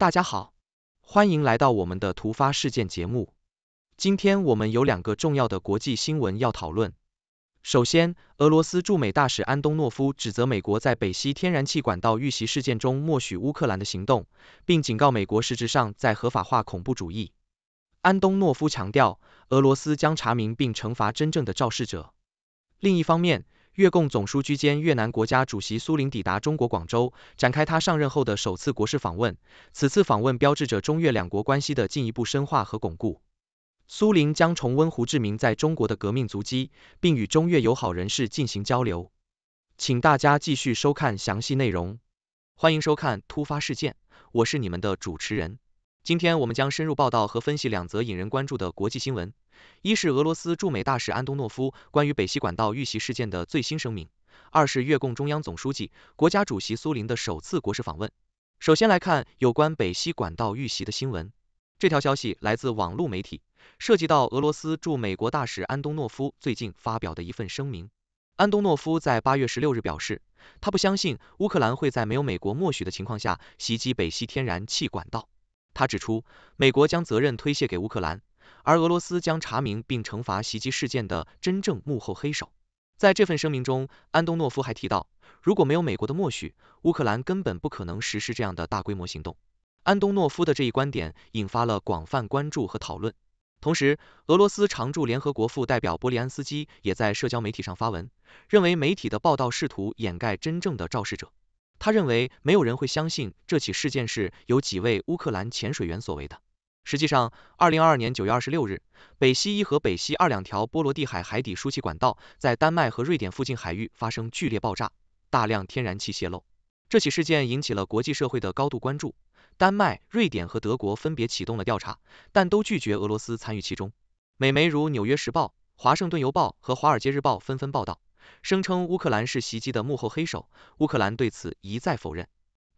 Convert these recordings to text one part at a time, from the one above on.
大家好，欢迎来到我们的突发事件节目。今天我们有两个重要的国际新闻要讨论。首先，俄罗斯驻美大使安东诺夫指责美国在北溪天然气管道遇袭事件中默许乌克兰的行动，并警告美国实质上在合法化恐怖主义。安东诺夫强调，俄罗斯将查明并惩罚真正的肇事者。另一方面，越共总书记兼越南国家主席苏林抵达中国广州，展开他上任后的首次国事访问。此次访问标志着中越两国关系的进一步深化和巩固。苏林将重温胡志明在中国的革命足迹，并与中越友好人士进行交流。请大家继续收看详细内容。欢迎收看突发事件，我是你们的主持人。今天我们将深入报道和分析两则引人关注的国际新闻。一是俄罗斯驻美大使安东诺夫关于北溪管道遇袭事件的最新声明；二是越共中央总书记、国家主席苏林的首次国事访问。首先来看有关北溪管道遇袭的新闻。这条消息来自网络媒体，涉及到俄罗斯驻美国大使安东诺夫最近发表的一份声明。安东诺夫在八月十六日表示，他不相信乌克兰会在没有美国默许的情况下袭击北溪天然气管道。他指出，美国将责任推卸给乌克兰。而俄罗斯将查明并惩罚袭击事件的真正幕后黑手。在这份声明中，安东诺夫还提到，如果没有美国的默许，乌克兰根本不可能实施这样的大规模行动。安东诺夫的这一观点引发了广泛关注和讨论。同时，俄罗斯常驻联合国副代表波利安斯基也在社交媒体上发文，认为媒体的报道试图掩盖真正的肇事者。他认为，没有人会相信这起事件是由几位乌克兰潜水员所为的。实际上，二零二二年九月二十六日，北西一和北西二两条波罗的海海底输气管道在丹麦和瑞典附近海域发生剧烈爆炸，大量天然气泄漏。这起事件引起了国际社会的高度关注，丹麦、瑞典和德国分别启动了调查，但都拒绝俄罗斯参与其中。美媒如《纽约时报》、《华盛顿邮报》和《华尔街日报》纷纷报道，声称乌克兰是袭击的幕后黑手，乌克兰对此一再否认。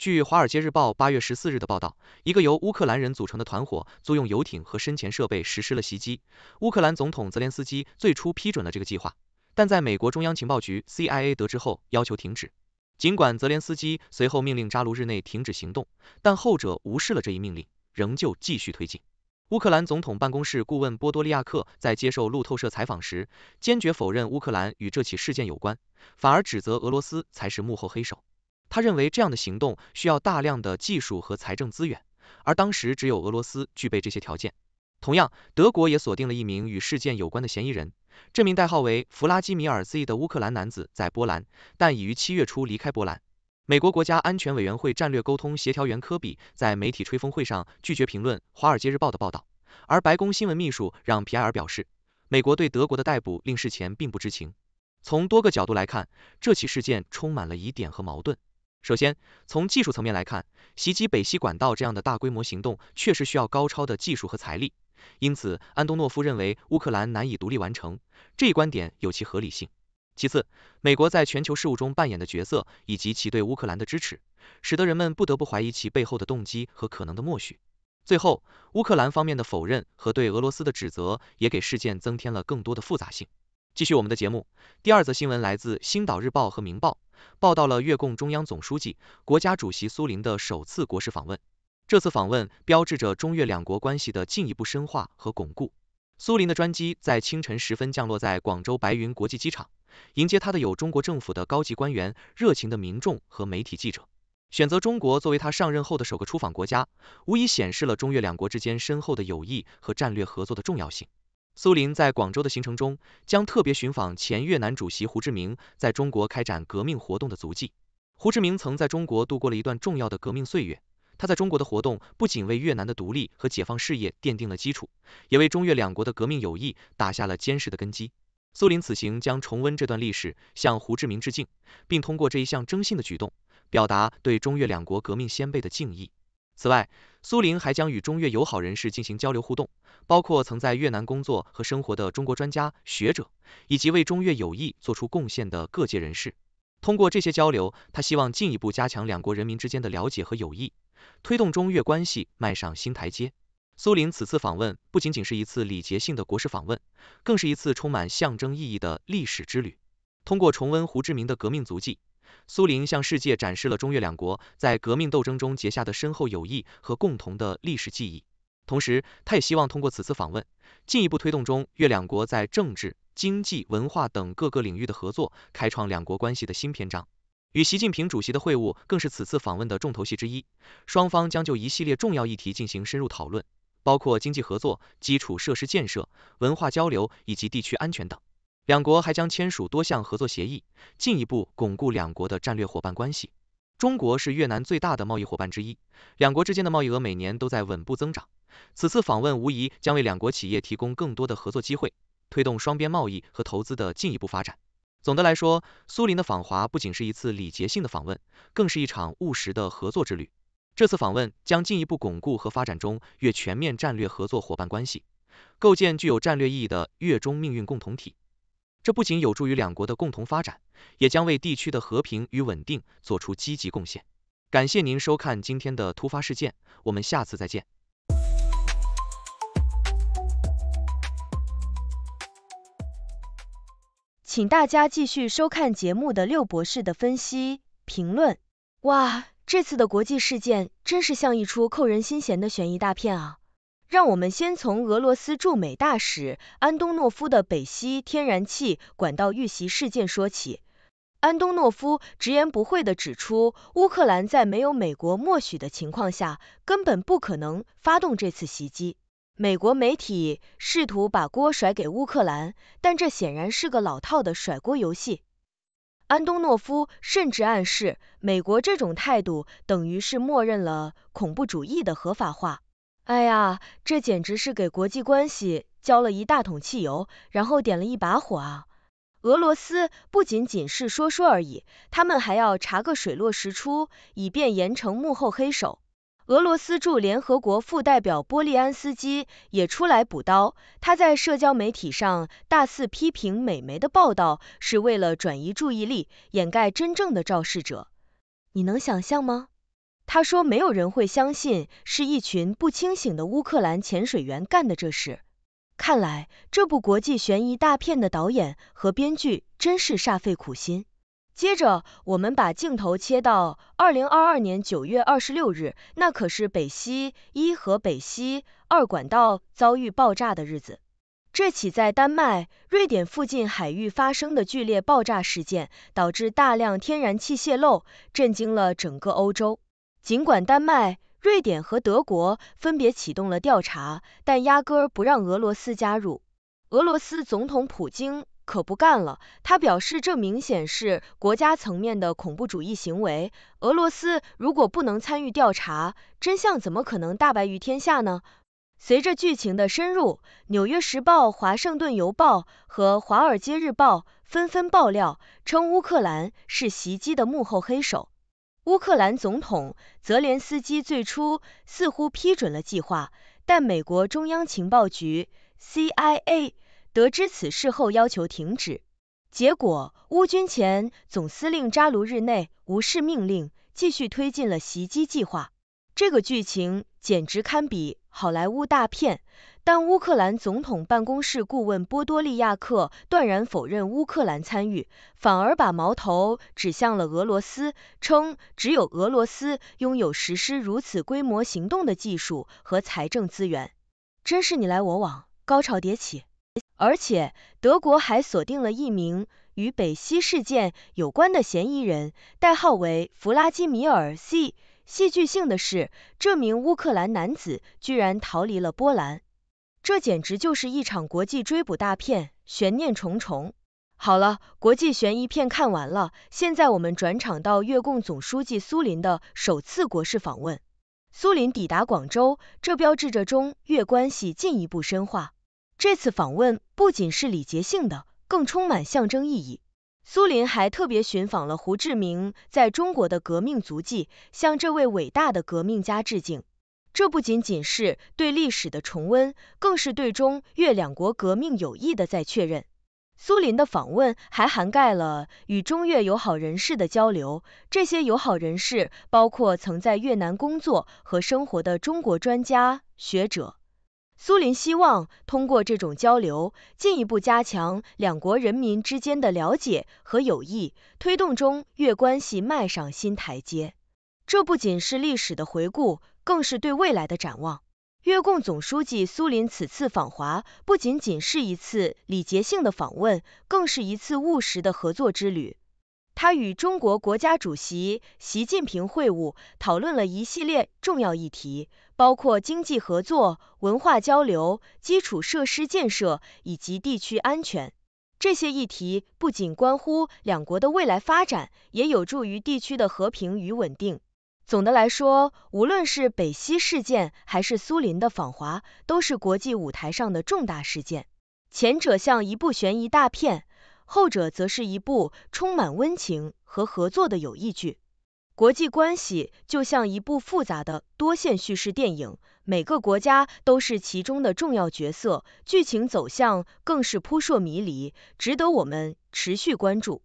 据《华尔街日报》八月十四日的报道，一个由乌克兰人组成的团伙租用游艇和深潜设备实施了袭击。乌克兰总统泽连斯基最初批准了这个计划，但在美国中央情报局 （CIA） 得知后要求停止。尽管泽连斯基随后命令扎卢日内停止行动，但后者无视了这一命令，仍旧继续推进。乌克兰总统办公室顾问波多利亚克在接受路透社采访时坚决否认乌克兰与这起事件有关，反而指责俄罗斯才是幕后黑手。他认为这样的行动需要大量的技术和财政资源，而当时只有俄罗斯具备这些条件。同样，德国也锁定了一名与事件有关的嫌疑人，这名代号为弗拉基米尔 Z 的乌克兰男子在波兰，但已于七月初离开波兰。美国国家安全委员会战略沟通协调员科比在媒体吹风会上拒绝评论《华尔街日报》的报道，而白宫新闻秘书让皮埃尔表示，美国对德国的逮捕令事前并不知情。从多个角度来看，这起事件充满了疑点和矛盾。首先，从技术层面来看，袭击北溪管道这样的大规模行动确实需要高超的技术和财力，因此安东诺夫认为乌克兰难以独立完成，这一观点有其合理性。其次，美国在全球事务中扮演的角色以及其对乌克兰的支持，使得人们不得不怀疑其背后的动机和可能的默许。最后，乌克兰方面的否认和对俄罗斯的指责，也给事件增添了更多的复杂性。继续我们的节目，第二则新闻来自《星岛日报》和《明报》，报道了越共中央总书记、国家主席苏林的首次国事访问。这次访问标志着中越两国关系的进一步深化和巩固。苏林的专机在清晨时分降落在广州白云国际机场，迎接他的有中国政府的高级官员、热情的民众和媒体记者。选择中国作为他上任后的首个出访国家，无疑显示了中越两国之间深厚的友谊和战略合作的重要性。苏林在广州的行程中，将特别寻访前越南主席胡志明在中国开展革命活动的足迹。胡志明曾在中国度过了一段重要的革命岁月，他在中国的活动不仅为越南的独立和解放事业奠定了基础，也为中越两国的革命友谊打下了坚实的根基。苏林此行将重温这段历史，向胡志明致敬，并通过这一项征信的举动，表达对中越两国革命先辈的敬意。此外，苏林还将与中越友好人士进行交流互动，包括曾在越南工作和生活的中国专家、学者，以及为中越友谊做出贡献的各界人士。通过这些交流，他希望进一步加强两国人民之间的了解和友谊，推动中越关系迈上新台阶。苏林此次访问不仅仅是一次礼节性的国事访问，更是一次充满象征意义的历史之旅。通过重温胡志明的革命足迹。苏林向世界展示了中越两国在革命斗争中结下的深厚友谊和共同的历史记忆，同时，他也希望通过此次访问，进一步推动中越两国在政治、经济、文化等各个领域的合作，开创两国关系的新篇章。与习近平主席的会晤更是此次访问的重头戏之一，双方将就一系列重要议题进行深入讨论，包括经济合作、基础设施建设、文化交流以及地区安全等。两国还将签署多项合作协议，进一步巩固两国的战略伙伴关系。中国是越南最大的贸易伙伴之一，两国之间的贸易额每年都在稳步增长。此次访问无疑将为两国企业提供更多的合作机会，推动双边贸易和投资的进一步发展。总的来说，苏林的访华不仅是一次礼节性的访问，更是一场务实的合作之旅。这次访问将进一步巩固和发展中越全面战略合作伙伴关系，构建具有战略意义的越中命运共同体。这不仅有助于两国的共同发展，也将为地区的和平与稳定做出积极贡献。感谢您收看今天的突发事件，我们下次再见。请大家继续收看节目的六博士的分析评论。哇，这次的国际事件真是像一出扣人心弦的悬疑大片啊！让我们先从俄罗斯驻美大使安东诺夫的北溪天然气管道遇袭事件说起。安东诺夫直言不讳地指出，乌克兰在没有美国默许的情况下，根本不可能发动这次袭击。美国媒体试图把锅甩给乌克兰，但这显然是个老套的甩锅游戏。安东诺夫甚至暗示，美国这种态度等于是默认了恐怖主义的合法化。哎呀，这简直是给国际关系浇了一大桶汽油，然后点了一把火啊！俄罗斯不仅仅是说说而已，他们还要查个水落石出，以便严惩幕后黑手。俄罗斯驻联合国副代表波利安斯基也出来补刀，他在社交媒体上大肆批评美媒的报道，是为了转移注意力，掩盖真正的肇事者。你能想象吗？他说：“没有人会相信是一群不清醒的乌克兰潜水员干的这事。看来这部国际悬疑大片的导演和编剧真是煞费苦心。”接着，我们把镜头切到二零二二年九月二十六日，那可是北溪一和北溪二管道遭遇爆炸的日子。这起在丹麦、瑞典附近海域发生的剧烈爆炸事件，导致大量天然气泄漏，震惊了整个欧洲。尽管丹麦、瑞典和德国分别启动了调查，但压根不让俄罗斯加入。俄罗斯总统普京可不干了，他表示这明显是国家层面的恐怖主义行为。俄罗斯如果不能参与调查，真相怎么可能大白于天下呢？随着剧情的深入，《纽约时报》、《华盛顿邮报》和《华尔街日报》纷纷爆料，称乌克兰是袭击的幕后黑手。乌克兰总统泽连斯基最初似乎批准了计划，但美国中央情报局 （CIA） 得知此事后要求停止。结果，乌军前总司令扎卢日内无视命令，继续推进了袭击计划。这个剧情简直堪比……好莱坞大片，但乌克兰总统办公室顾问波多利亚克断然否认乌克兰参与，反而把矛头指向了俄罗斯，称只有俄罗斯拥有实施如此规模行动的技术和财政资源。真是你来我往，高潮迭起。而且德国还锁定了一名与北溪事件有关的嫌疑人，代号为弗拉基米尔 C。戏剧性的是，这名乌克兰男子居然逃离了波兰，这简直就是一场国际追捕大片，悬念重重。好了，国际悬疑片看完了，现在我们转场到越共总书记苏林的首次国事访问。苏林抵达广州，这标志着中越关系进一步深化。这次访问不仅是礼节性的，更充满象征意义。苏林还特别寻访了胡志明在中国的革命足迹，向这位伟大的革命家致敬。这不仅仅是对历史的重温，更是对中越两国革命友谊的再确认。苏林的访问还涵盖了与中越友好人士的交流，这些友好人士包括曾在越南工作和生活的中国专家、学者。苏林希望通过这种交流，进一步加强两国人民之间的了解和友谊，推动中越关系迈上新台阶。这不仅是历史的回顾，更是对未来的展望。越共总书记苏林此次访华，不仅仅是一次礼节性的访问，更是一次务实的合作之旅。他与中国国家主席习近平会晤，讨论了一系列重要议题。包括经济合作、文化交流、基础设施建设以及地区安全，这些议题不仅关乎两国的未来发展，也有助于地区的和平与稳定。总的来说，无论是北溪事件还是苏林的访华，都是国际舞台上的重大事件。前者像一部悬疑大片，后者则是一部充满温情和合作的友谊剧。国际关系就像一部复杂的多线叙事电影，每个国家都是其中的重要角色，剧情走向更是扑朔迷离，值得我们持续关注。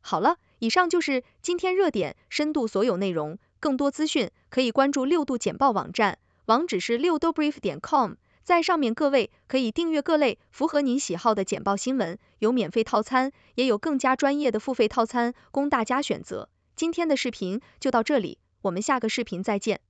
好了，以上就是今天热点深度所有内容，更多资讯可以关注六度简报网站，网址是六度 brief 点 com。在上面，各位可以订阅各类符合您喜好的简报新闻，有免费套餐，也有更加专业的付费套餐供大家选择。今天的视频就到这里，我们下个视频再见。